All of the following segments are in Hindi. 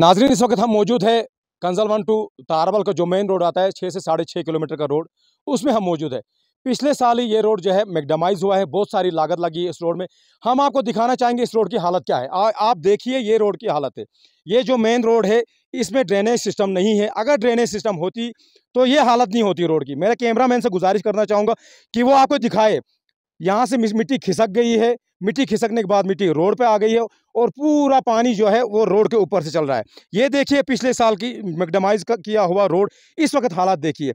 नाजरीन इस वक्त हम मौजूद है कंजल वन टू तारबल का जो मेन रोड आता है छः से साढ़े छः किलोमीटर का रोड उसमें हम मौजूद है पिछले साल ही ये रोड जो है मैगडमाइज हुआ है बहुत सारी लागत लगी है इस रोड में हम आपको दिखाना चाहेंगे इस रोड की हालत क्या है आ, आप देखिए ये रोड की हालत है ये जो मेन रोड है इसमें ड्रेनेज सिस्टम नहीं है अगर ड्रेनेज सिस्टम होती तो ये हालत नहीं होती रोड की मेरे कैमरा मैन से गुजारिश करना चाहूँगा कि वो आपको दिखाए यहाँ से मिट्टी खिसक गई है मिट्टी खिसकने के बाद मिट्टी रोड पे आ गई है और पूरा पानी जो है वो रोड के ऊपर से चल रहा है ये देखिए पिछले साल की मैकडमाइज किया हुआ रोड इस वक्त हालात देखिए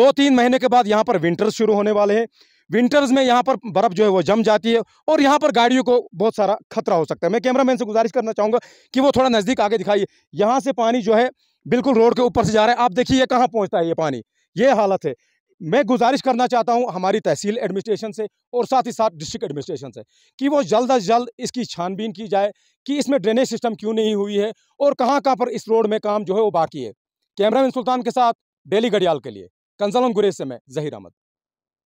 दो तीन महीने के बाद यहाँ पर विंटर्स शुरू होने वाले हैं विंटर्स में यहाँ पर बर्फ़ जो है वो जम जाती है और यहाँ पर गाड़ियों को बहुत सारा खतरा हो सकता है मैं कैमरामैन से गुजारिश करना चाहूँगा कि वो थोड़ा नज़दीक आगे दिखाइए यहाँ से पानी जो है बिल्कुल रोड के ऊपर से जा रहा है आप देखिए कहाँ पहुँचता है ये पानी ये हालत है मैं गुजारिश करना चाहता हूं हमारी तहसील एडमिनिस्ट्रेशन से और साथ ही साथ डिस्ट्रिक्ट एडमिनिस्ट्रेशन से कि वो जल्द अज जल्द इसकी छानबीन की जाए कि इसमें ड्रेनेज सिस्टम क्यों नहीं हुई है और कहां कहां पर इस रोड में काम जो है वो बाकी है कैमरामैन सुल्तान के साथ डेली घड़ियाल के लिए कंसलम गुरेज से मैं जहीर अहमद